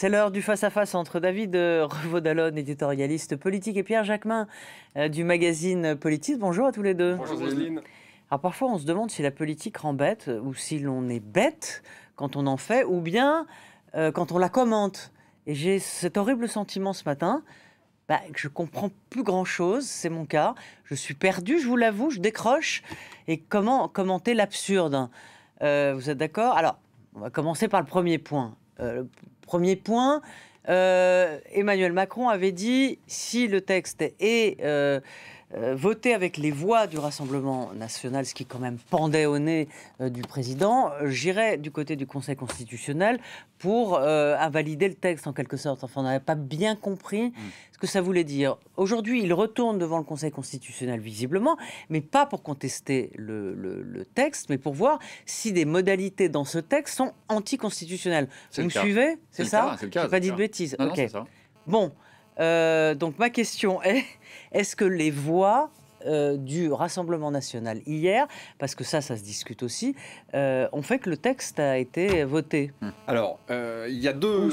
C'est l'heure du face-à-face entre David euh, Revaudalon, éditorialiste politique, et Pierre Jacquemin euh, du magazine Politique. Bonjour à tous les deux. Bonjour Céline. Alors parfois on se demande si la politique rend bête euh, ou si l'on est bête quand on en fait ou bien quand on la commente. Et j'ai cet horrible sentiment ce matin bah, je comprends plus grand chose, c'est mon cas. Je suis perdu, je vous l'avoue, je décroche. Et comment commenter l'absurde Vous êtes d'accord Alors, on va commencer par le premier point. Euh, le premier point. Euh, Emmanuel Macron avait dit si le texte est euh, euh, voter avec les voix du Rassemblement national, ce qui quand même pendait au nez euh, du président, j'irai euh, j'irais du côté du Conseil constitutionnel pour invalider le texte en quelque sorte. Enfin, on n'avait pas bien compris mm. ce que ça voulait dire. Aujourd'hui, il retourne devant le Conseil constitutionnel visiblement, mais pas pour contester le, texte, mais pour voir si des modalités dans ce texte sont anticonstitutionnelles. Vous me suivez C'est ça C'est le pas dit de bêtises. Bon, euh, donc ma question est, est-ce que les voix euh, du Rassemblement national hier, parce que ça, ça se discute aussi, euh, ont fait que le texte a été voté. Alors, il y a deux,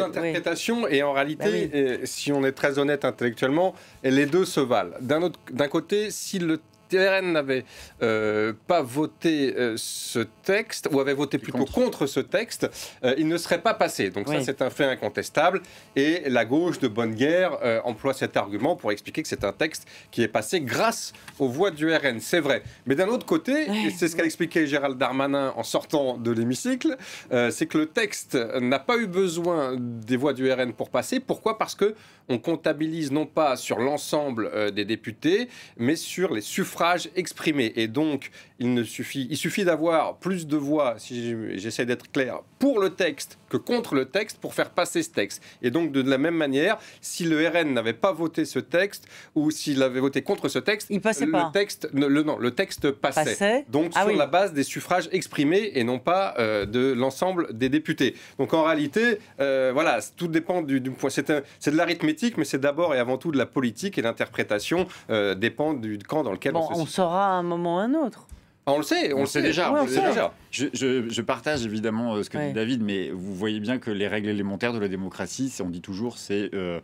interprétations, et en réalité, ben si on est très honnête intellectuellement, les deux se valent. D'un côté, si le RN n'avait euh, pas voté euh, ce texte, ou avait voté plutôt contre, ce texte, euh, il ne serait pas passé. Donc ça, c'est un fait incontestable. Et la gauche de bonne guerre emploie cet argument pour expliquer que c'est un texte qui est passé grâce aux voix du RN. C'est vrai. Mais d'un autre côté, c'est ce qu'a expliqué Gérald Darmanin en sortant de l'hémicycle, c'est que le texte n'a pas eu besoin des voix du RN pour passer. Pourquoi Parce que on comptabilise non pas sur l'ensemble des députés, mais sur les suffrages exprimé. Et donc, il, ne suffit, il suffit d'avoir plus de voix, si j'essaie d'être clair, pour le texte que contre le texte pour faire passer ce texte. Et donc, de la même manière, si le RN n'avait pas voté ce texte ou s'il avait voté contre ce texte, il passait le texte, le, non, le texte passait. Donc, ah sur la base des suffrages exprimés et non pas euh, de l'ensemble des députés. Donc, en réalité, euh, voilà, tout dépend du, point. C'est de l'arithmétique, mais c'est d'abord et avant tout de la politique et l'interprétation euh, dépend du camp dans lequel on on saura à un moment ou à un autre. Ah, on le sait, on, le sait, déjà. Je, partage évidemment euh, ce que dit David, mais vous voyez bien que les règles élémentaires de la démocratie, on dit toujours, c'est 50 euh,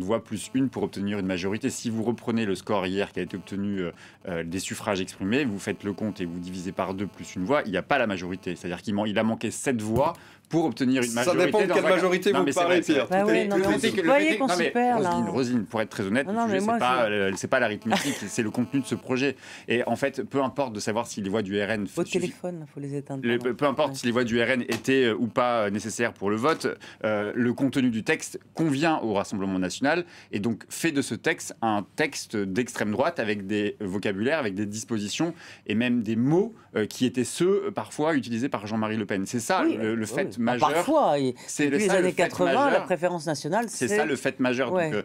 euh, voix plus une pour obtenir une majorité. Si vous reprenez le score hier qui a été obtenu des suffrages exprimés, vous faites le compte et vous divisez par deux plus une voix, il n'y a pas la majorité. C'est-à-dire qu'il a manqué 7 voix pour obtenir une majorité. Ça dépend de quelle majorité vous parlez, Pierre. Bah vous voyez qu'on se perd, là. Rosine, pour être très honnête, c'est pas, n'est euh, pas l'arithmétique, c'est le contenu de ce projet. Et en fait, peu importe de savoir si les voix du RN... Au téléphone, il faut les éteindre. peu importe si les voix du RN étaient euh, ou pas euh, nécessaires pour le vote, le contenu du texte convient au Rassemblement National et donc fait de ce texte un texte d'extrême droite avec des vocabulaires, avec des dispositions et même des mots qui étaient ceux, parfois, utilisés par Jean-Marie Le Pen. C'est ça, le fait bah, parfois, c'est depuis les années 80, la préférence nationale, c'est ça le fait majeur. Euh,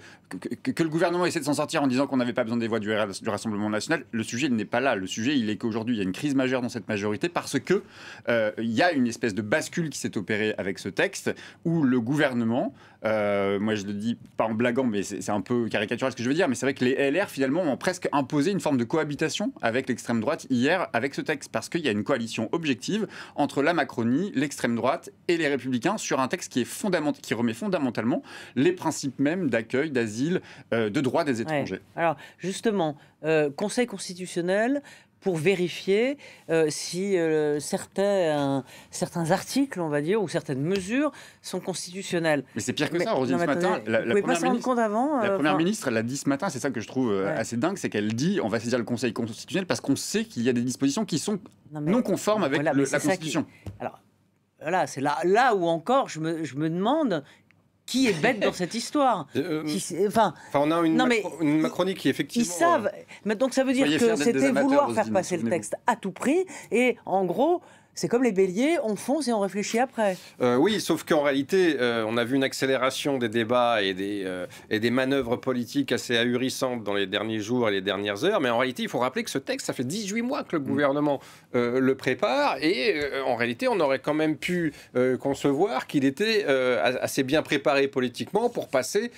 que, le gouvernement essaie de s'en sortir en disant qu'on n'avait pas besoin des voix du, Rassemblement national, le sujet n'est pas là. Le sujet, il est qu'aujourd'hui, il y a une crise majeure dans cette majorité parce que euh, il y a une espèce de bascule qui s'est opérée avec ce texte où le gouvernement euh, moi, je le dis pas en blaguant, mais c'est un peu caricatural ce que je veux dire. Mais c'est vrai que les LR, finalement, ont presque imposé une forme de cohabitation avec l'extrême droite hier avec ce texte. Parce qu'il y a une coalition objective entre la Macronie, l'extrême droite et les Républicains sur un texte qui, est qui remet fondamentalement les principes même d'accueil, d'asile, euh, de droit des étrangers. Alors, justement, euh, Conseil constitutionnel, pour vérifier euh, si euh, certains, euh, certains articles, on va dire, ou certaines mesures sont constitutionnelles. Mais c'est pire que ça, ce matin. La, première, ministre, la dit ce matin, c'est ça que je trouve assez dingue, c'est qu'elle dit on va saisir le Conseil constitutionnel parce qu'on sait qu'il y a des dispositions qui sont non, conformes avec la Constitution. Alors, voilà, c'est là, là où encore je me, je me demande qui est bête dans cette histoire euh, euh, enfin, enfin, on a une, une Macronie qui effectivement. Ils savent. Euh, mais donc ça veut dire que c'était vouloir faire passer le texte à tout prix. Et en gros, c'est comme les béliers, on fonce et on réfléchit après. Euh, oui, sauf qu'en réalité, euh, on a vu une accélération des débats euh, et des, manœuvres politiques assez ahurissantes dans les derniers jours et les dernières heures. Mais en réalité, il faut rappeler que ce texte, ça fait 18 mois que le mm. gouvernement le prépare. Et en réalité, on aurait quand même pu concevoir qu'il était assez bien préparé politiquement pour passer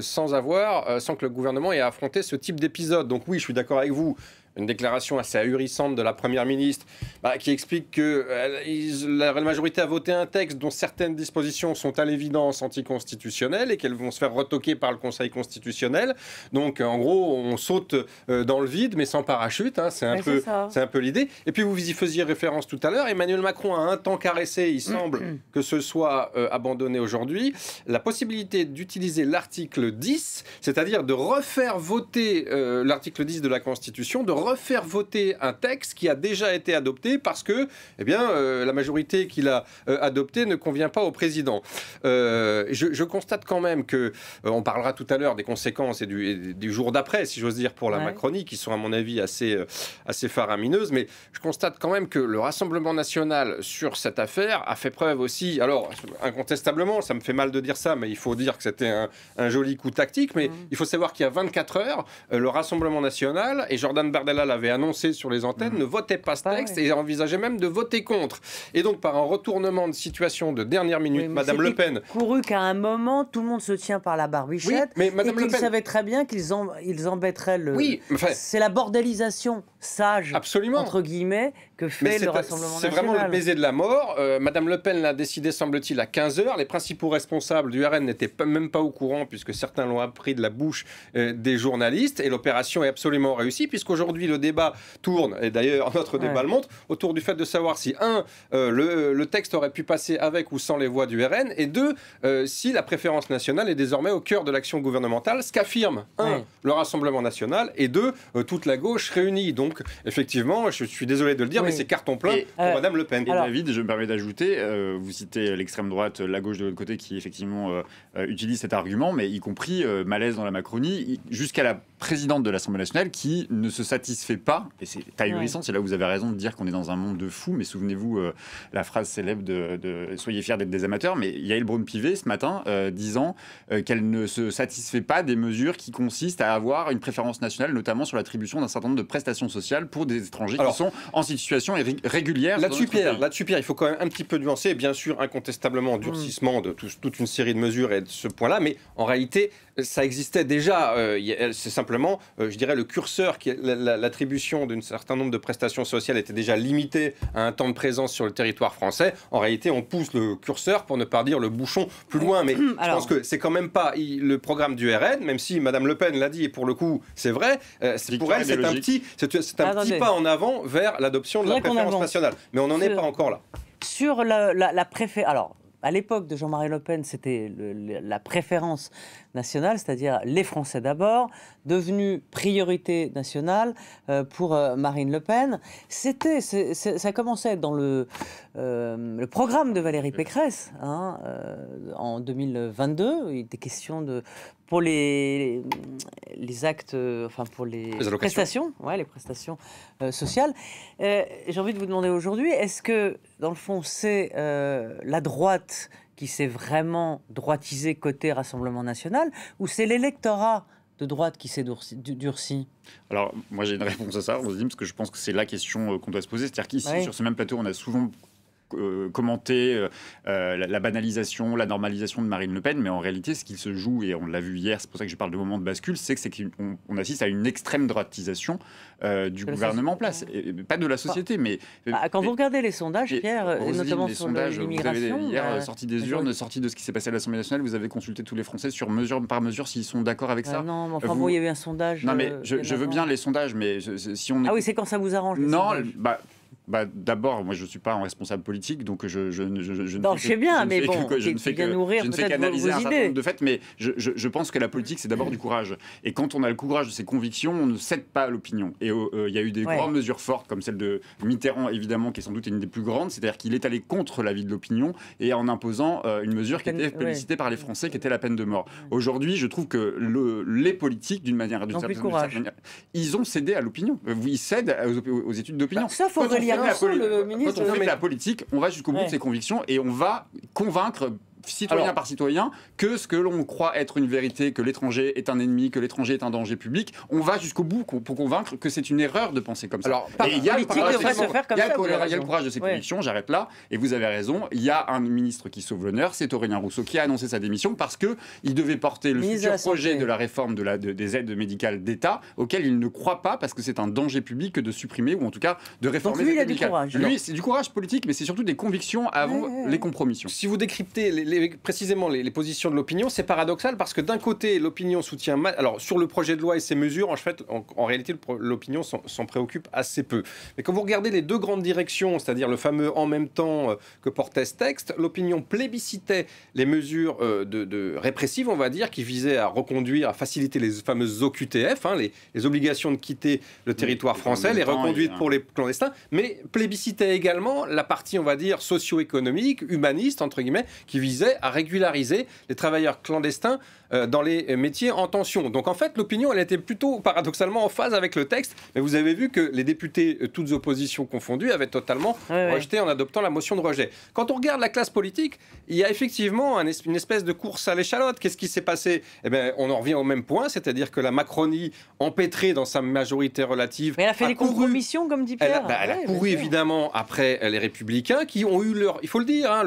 sans avoir, sans que le gouvernement ait affronté ce type d'épisode. Donc oui, je suis d'accord avec vous une déclaration assez ahurissante de la Première ministre bah, qui explique que euh, la majorité a voté un texte dont certaines dispositions sont à l'évidence anticonstitutionnelles et qu'elles vont se faire retoquer par le Conseil constitutionnel. Donc en gros, on saute euh, dans le vide mais sans parachute. Hein, c'est un, peu, un peu l'idée. Et puis vous y faisiez référence tout à l'heure. Emmanuel Macron a un temps caressé, il mm-hmm. semble que ce soit euh, abandonné aujourd'hui, la possibilité d'utiliser l'article 10, c'est-à-dire de refaire voter l'article 10 de la Constitution, de refaire voter un texte qui a déjà été adopté parce que eh bien, euh, la majorité qu'il a adopté euh, adoptée ne convient pas au président. Euh, je, constate quand même que, on parlera tout à l'heure des conséquences et du, du jour d'après, si j'ose dire, pour la Macronie, qui sont à mon avis assez, assez faramineuses, mais je constate quand même que le Rassemblement national sur cette affaire a fait preuve aussi, alors incontestablement, ça me fait mal de dire ça, mais il faut dire que c'était un, un, joli coup tactique, mais mmh. il faut savoir qu'il y a 24 heures, le Rassemblement national et Jordan Bardella l'avait annoncé sur les antennes, mm. ne votait pas ce ah texte et envisageait même de voter contre. Et donc, par un retournement de situation de dernière minute, Madame Le Pen. couru qu'à un moment, tout le monde se tient par la barbichette. mais Madame Le Pen. savait très bien qu'ils en... ils embêteraient le. Oui, C'est la bordélisation sage, Absolument. entre guillemets, que fait le euh, Rassemblement national. C'est vraiment le baiser de la mort. Euh, Madame Le Pen l'a décidé, semble-t-il, à 15h. Les principaux responsables du RN n'étaient même pas au courant, puisque certains l'ont appris de la bouche euh, des journalistes. Et l'opération est absolument réussie, puisqu'aujourd'hui, le débat tourne, et d'ailleurs, notre débat le montre, autour du fait de savoir si, un, le, texte aurait pu passer avec ou sans les voix du RN, et deux, si la préférence nationale est désormais au cœur de l'action gouvernementale, ce qu'affirme, un, le Rassemblement national, et deux, toute la gauche réunie. Donc, effectivement, je suis désolé de le dire, mais c'est carton plein pour euh, Madame Le Pen. Et David, je me permets d'ajouter, euh, vous citez l'extrême droite, la gauche de l'autre côté, qui effectivement euh, utilise cet argument, mais y compris malaise dans la Macronie, jusqu'à la présidente de l'Assemblée nationale qui ne se satisfait pas, et c'est ahurissant, c'est là où vous avez raison de dire qu'on est dans un monde de fous, mais souvenez-vous la phrase célèbre de, Soyez fiers d'être des amateurs, mais Yael Braun-Pivet, ce matin, disant qu'elle ne se satisfait pas des mesures qui consistent à avoir une préférence nationale, notamment sur l'attribution d'un certain nombre de prestations sociales pour des étrangers qui sont en situation régulière. Là-dessus, Pierre, là Pierre, il faut quand même un petit peu nuancer. Bien sûr, incontestablement, hmm. durcissement de toute une série de mesures et de ce point-là, mais en réalité, ça existait déjà. Euh, c'est simplement, euh, je dirais, le curseur, l'attribution d'un certain nombre de prestations sociales était déjà limitée à un temps de présence sur le territoire français. En réalité, on pousse le curseur, pour ne pas dire le bouchon, plus loin. Mais je pense que c'est quand même pas le programme du RN, même si Madame Le Pen l'a dit, et pour le coup, c'est vrai, euh, pour elle, c'est un, petit, ah, petit pas en avant vers l'adoption de la préférence nationale. Mais on n'en est pas encore là. Sur la, la, Alors, à l'époque de Jean-Marie Le Pen, c'était la préférence c'est-à-dire les Français d'abord, devenu priorité nationale euh, pour euh, Marine Le Pen. C'était, ça commençait dans euh, le, programme de Valérie Pécresse hein, en 2022. Il était question de pour les, les actes, enfin pour les, prestations, ouais, les prestations sociales. J'ai envie de vous demander aujourd'hui, est-ce que dans le fond c'est la droite qui s'est vraiment droitisé côté Rassemblement national, ou c'est l'électorat de droite qui s'est durci, Alors, moi j'ai une réponse à ça, dit parce que je pense que c'est la question euh, qu'on doit se poser. C'est-à-dire qu'ici, sur ce même plateau, on a souvent euh, commenter euh, euh, la, banalisation, la normalisation de Marine Le Pen, mais en réalité, ce qu'il se joue, et on l'a vu hier, c'est pour ça que je parle de moment de bascule, c'est qu'on assiste à une extrême droitisation du gouvernement en place. pas de la bah, société, mais... Bah, quand vous regardez les sondages, Pierre, notamment les sur l'immigration... Hier, bah, sorti des urnes, sorti de ce qui s'est passé à l'Assemblée nationale, vous avez consulté tous les Français sur mesure par mesure s'ils sont d'accord avec ça Non, mais enfin, vous... il y a eu un sondage... Non, mais je, veux bien les sondages, mais si on... Ah oui, c'est quand ça vous arrange. non, bah bah, d'abord, moi je ne suis pas un responsable politique, donc je, ne fais bien, mais je ne fais qu'analyser un de fait, mais je, pense que la politique, c'est d'abord du courage. Et quand on a le courage de ses convictions, on ne cède pas à l'opinion. Et euh, euh, il y a eu des grandes mesures fortes, comme celle de Mitterrand, évidemment, qui est sans doute une des plus grandes, c'est-à-dire qu'il est allé contre l'avis de l'opinion et en imposant euh, une mesure qui était félicitée par les Français, qui était la peine de mort. Aujourd'hui, je trouve que les politiques, d'une manière, d'une certaine, ils ont cédé à l'opinion. Ils cèdent aux, études d'opinion. ça, bah, quand on euh, fait de la politique, on va jusqu'au bout de ses convictions et on va convaincre citoyen par citoyen, que ce que l'on croit être une vérité, que l'étranger est un ennemi, que l'étranger est un danger public. On va jusqu'au bout pour convaincre que c'est une erreur de penser comme ça. Alors, il y a le courage de ces convictions, j'arrête là, et vous avez raison, il y a un ministre qui sauve l'honneur, c'est Aurélien Rousseau qui a annoncé sa démission parce qu'il devait porter le futur projet de la réforme de la, des aides médicales d'État, auquel il ne croit pas parce que c'est un danger public que de supprimer ou en tout cas de réformer. Donc lui, il a du courage. Lui, c'est du courage politique, mais c'est surtout des convictions avant les compromissions. Si vous décryptez les précisément les, positions de l'opinion. C'est paradoxal parce que d'un côté, l'opinion soutient. Mal, alors, sur le projet de loi et ses mesures, en, fait, en, réalité, l'opinion s'en, préoccupe assez peu. Mais quand vous regardez les deux grandes directions, c'est-à-dire le fameux en même temps euh, que portait ce texte, l'opinion plébiscitait les mesures euh, de, de, répressives, on va dire, qui visaient à reconduire, à faciliter les fameuses OQTF, hein, les, obligations de quitter le territoire français, les reconduites pour les clandestins, mais plébiscitait également la partie, on va dire, socio-économique, humaniste, entre guillemets, qui visait à régulariser les travailleurs clandestins euh, dans les euh, métiers en tension. Donc en fait, l'opinion, elle était plutôt paradoxalement en phase avec le texte, mais vous avez vu que les députés, euh, toutes oppositions confondues, avaient totalement rejeté en adoptant la motion de rejet. Quand on regarde la classe politique, il y a effectivement une espèce de course à l'échalote. Qu'est-ce qui s'est passé Eh bien, on en revient au même point, c'est-à-dire que la Macronie, empêtrée dans sa majorité relative, mais elle a fait des compromissions, comme dit Pierre. Elle, a bah, couru évidemment après les Républicains, qui ont eu leur, il faut le dire, hein,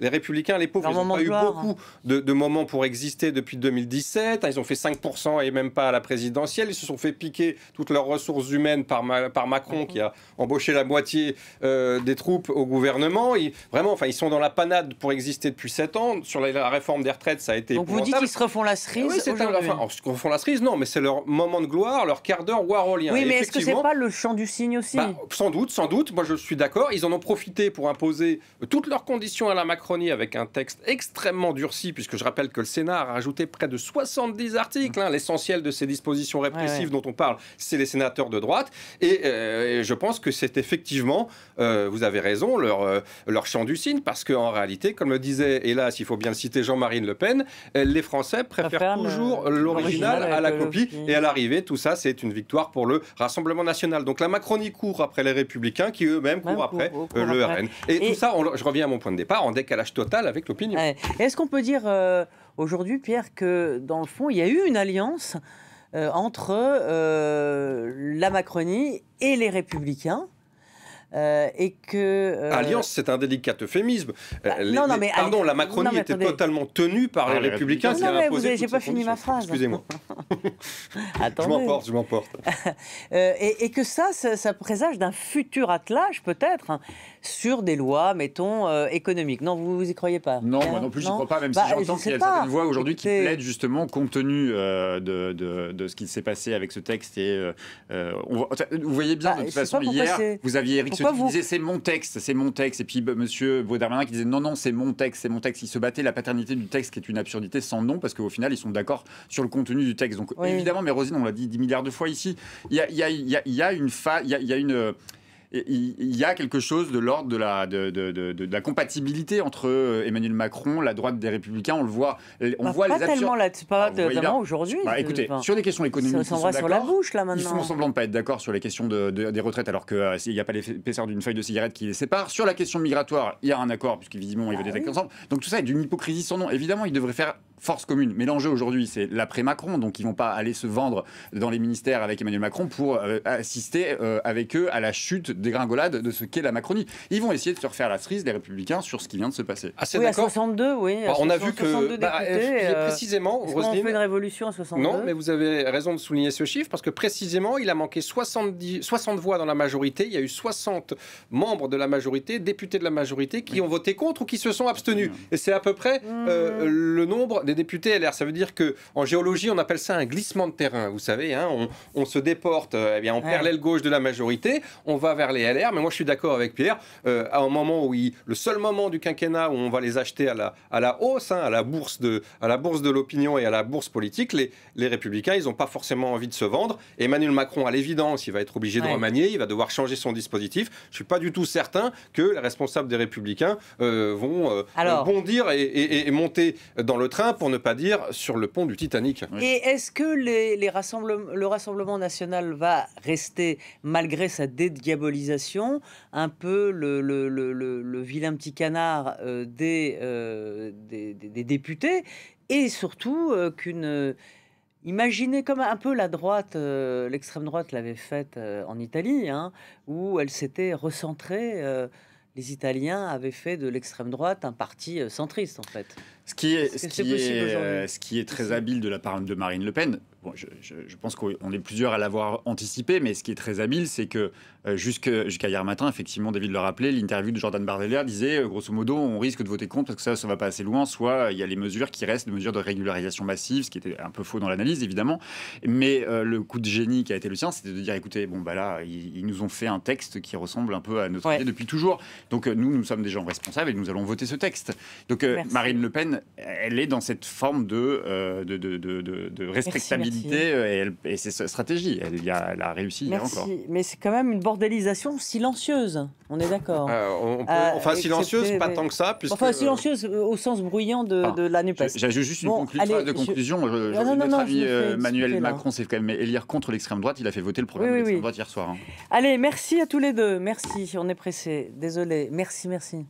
les Républicains, les pauvres, ils n'ont pas eu beaucoup hein. de moments pour exister depuis depuis 2017. Hein, ils ont fait 5% et même pas à la présidentielle. Ils se sont fait piquer toutes leurs ressources humaines par, par Macron, mhm. qui a embauché la moitié euh, des troupes au gouvernement. vraiment, enfin, ils sont dans la panade pour exister depuis 7 ans. Sur la, réforme des retraites, ça a été. Donc vous dites qu'ils se refont la cerise Oui, c'est enfin, se refont la cerise, non, mais c'est leur moment de gloire, leur quart d'heure warholien. Oui, mais est-ce que c'est pas le champ du signe aussi bah, Sans doute, sans doute. Moi, je suis d'accord. Ils en ont profité pour imposer euh, toutes leurs conditions à la Macronie avec un texte extrêmement durci, puisque je rappelle que le Sénat a rajouté près de 70 articles. Hein. L'essentiel de ces dispositions répressives dont on parle, c'est les sénateurs de droite. Et, euh, je pense que c'est effectivement, euh, vous avez raison, leur, euh, leur chant du signe, parce qu'en réalité, comme le disait, hélas, il faut bien citer, Jean-Marine Le Pen, les Français préfèrent toujours l'original à la copie. Et à l'arrivée, tout ça, c'est une victoire pour le Rassemblement national. Donc la Macronie court après les Républicains, qui eux-mêmes courent après le RN. Et, tout ça, je reviens à mon point de départ, en décalage total avec l'opinion. Est-ce qu'on peut dire aujourd'hui, Pierre, que dans le fond, il y a eu une alliance euh, entre euh, la Macronie et les Républicains. Euh, et que... Euh, Alliance, c'est un délicat euphémisme. non, non, mais, pardon, la Macronie était totalement tenue par les Républicains. Non, non mais j'ai pas fini ma phrase. Excusez-moi. je m'emporte, je m'emporte. porte. Euh, et, que ça, ça, présage d'un futur attelage, peut-être, hein, sur des lois, mettons, économiques. Non, vous, vous y croyez pas Non, moi non plus, je crois pas, même si bah, j'entends qu'il y a certaines voix aujourd'hui qui plaide, justement, compte tenu de, ce qui s'est passé avec ce texte. Et, vous voyez bien, de bah, toute façon, hier, vous aviez Eric vous disait c'est mon texte, c'est mon texte. Et puis bah, Monsieur Baudermanin qui disait non non c'est mon texte, c'est mon texte. Il se battait la paternité du texte qui est une absurdité sans nom parce qu'au final ils sont d'accord sur le contenu du texte. Donc évidemment, mais Rosine on l'a dit 10 milliards de fois ici, il y a, une fa, il y a une euh, il y a quelque chose de l'ordre de la, de, compatibilité entre euh, Emmanuel Macron, la droite des Républicains. On le voit. Euh, on voit pas les tellement là pas ah, vraiment aujourd'hui. Bah, écoutez, sur les questions économiques, ils sont sur la Ils font semblant de pas être d'accord sur les questions des retraites, alors qu'il euh, n'y a pas l'épaisseur d'une feuille de cigarette qui les sépare. Sur la question migratoire, il y a un accord puisqu'évidemment, visiblement ils bah veulent être ensemble. Donc tout ça est d'une hypocrisie sans nom. Évidemment, ils devraient faire force commune. Mais l'enjeu aujourd'hui, c'est l'après-Macron. Donc, ils vont pas aller se vendre dans les ministères avec Emmanuel Macron pour assister avec eux à la chute dégringolade de ce qu'est la Macronie. Ils vont essayer de se refaire la frise des Républicains, sur ce qui vient de se passer. Ah, c'est 62, oui. Bah, on a vu que bah, députés, eh, euh, précisément, Roselyne, fait une révolution à 62. Non, mais vous avez raison de souligner ce chiffre parce que précisément, il a manqué 70, 60 voix dans la majorité. Il y a eu 60 membres de la majorité, députés de la majorité, qui ont voté contre ou qui se sont abstenus. Et c'est à peu près mmh. euh, le nombre des députés LR. Ça veut dire que en géologie, on appelle ça un glissement de terrain. Vous savez, hein. on, se déporte. et euh, eh bien, on perd l'aile gauche de la majorité. On va vers les LR, mais moi je suis d'accord avec Pierre, euh, à un moment où il, le seul moment du quinquennat où on va les acheter à la, à la hausse, hein, à la bourse de, à la bourse de l'opinion et à la bourse politique, les, les républicains, ils n'ont pas forcément envie de se vendre. Emmanuel Macron, à l'évidence, il va être obligé de remanier, il va devoir changer son dispositif. Je suis pas du tout certain que les responsables des républicains euh, vont euh, bondir et, monter dans le train, pour ne pas dire sur le pont du Titanic. Et est-ce que les, les rassemble le Rassemblement national va rester, malgré sa dédiabolisation, un peu le, vilain petit canard euh, euh, des, députés, et surtout euh, qu'une... Imaginez comme un peu la droite, l'extrême droite l'avait faite en Italie, hein, où elle s'était recentrée. les Italiens avaient fait de l'extrême droite un parti centriste, en fait. Ce qui est, ce qui est, euh, ce qui est très habile de la part de Marine Le Pen, je, pense qu'on est plusieurs à l'avoir anticipé, mais ce qui est très habile, c'est que euh, jusqu'à hier matin, effectivement, David le rappelait, l'interview de Jordan Bardella disait, euh, grosso modo, on risque de voter contre parce que ça, ça va pas assez loin, soit il y a les mesures qui restent, les mesures de régularisation massive, ce qui était un peu faux dans l'analyse, évidemment, mais le coup de génie qui a été le sien, c'était de dire, écoutez, bon, bah là, ils, nous ont fait un texte qui ressemble un peu à notre idée depuis toujours, donc nous, nous sommes des gens responsables et nous allons voter ce texte. Donc Marine Le Pen elle est dans cette forme de, euh, de, respectabilité euh, et, et c'est sa stratégie. Elle, a, elle a réussi merci. Encore. Mais c'est quand même une bordélisation silencieuse, on est d'accord. Euh, ah, enfin, silencieuse, pas tant que ça. Puisque, enfin, silencieuse au sens bruyant de, la NUPES. J'ajoute juste une de conclusion. Je... Je, ah, non, Emmanuel Macron s'est quand même élire contre l'extrême droite. Il a fait voter le programme de l'extrême droite hier soir. Hein. Allez, merci à tous les deux. Merci, on est pressé, Désolé. Merci, merci.